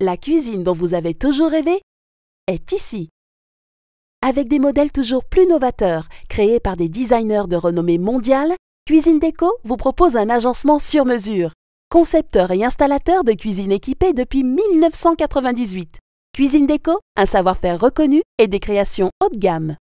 La cuisine dont vous avez toujours rêvé est ici. Avec des modèles toujours plus novateurs, créés par des designers de renommée mondiale, Cuisine Déco vous propose un agencement sur mesure. Concepteur et installateur de cuisine équipée depuis 1998. Cuisine Déco, un savoir-faire reconnu et des créations haut de gamme.